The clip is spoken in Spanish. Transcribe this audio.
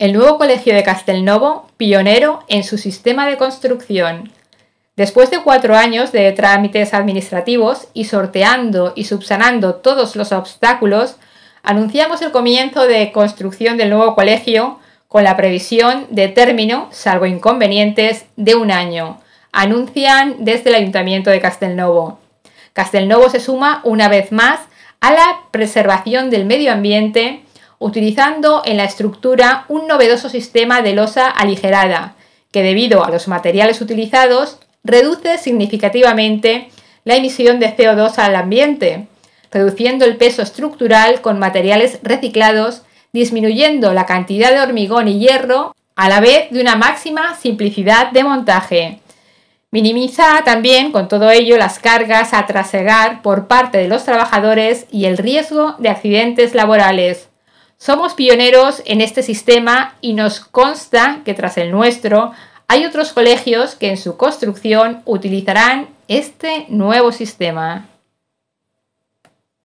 el nuevo colegio de Castelnovo, pionero en su sistema de construcción. Después de cuatro años de trámites administrativos y sorteando y subsanando todos los obstáculos, anunciamos el comienzo de construcción del nuevo colegio con la previsión de término, salvo inconvenientes, de un año, anuncian desde el Ayuntamiento de Castelnovo. Castelnovo se suma una vez más a la preservación del medio ambiente utilizando en la estructura un novedoso sistema de losa aligerada, que debido a los materiales utilizados reduce significativamente la emisión de CO2 al ambiente, reduciendo el peso estructural con materiales reciclados, disminuyendo la cantidad de hormigón y hierro, a la vez de una máxima simplicidad de montaje. Minimiza también con todo ello las cargas a trasegar por parte de los trabajadores y el riesgo de accidentes laborales, somos pioneros en este sistema y nos consta que tras el nuestro hay otros colegios que en su construcción utilizarán este nuevo sistema.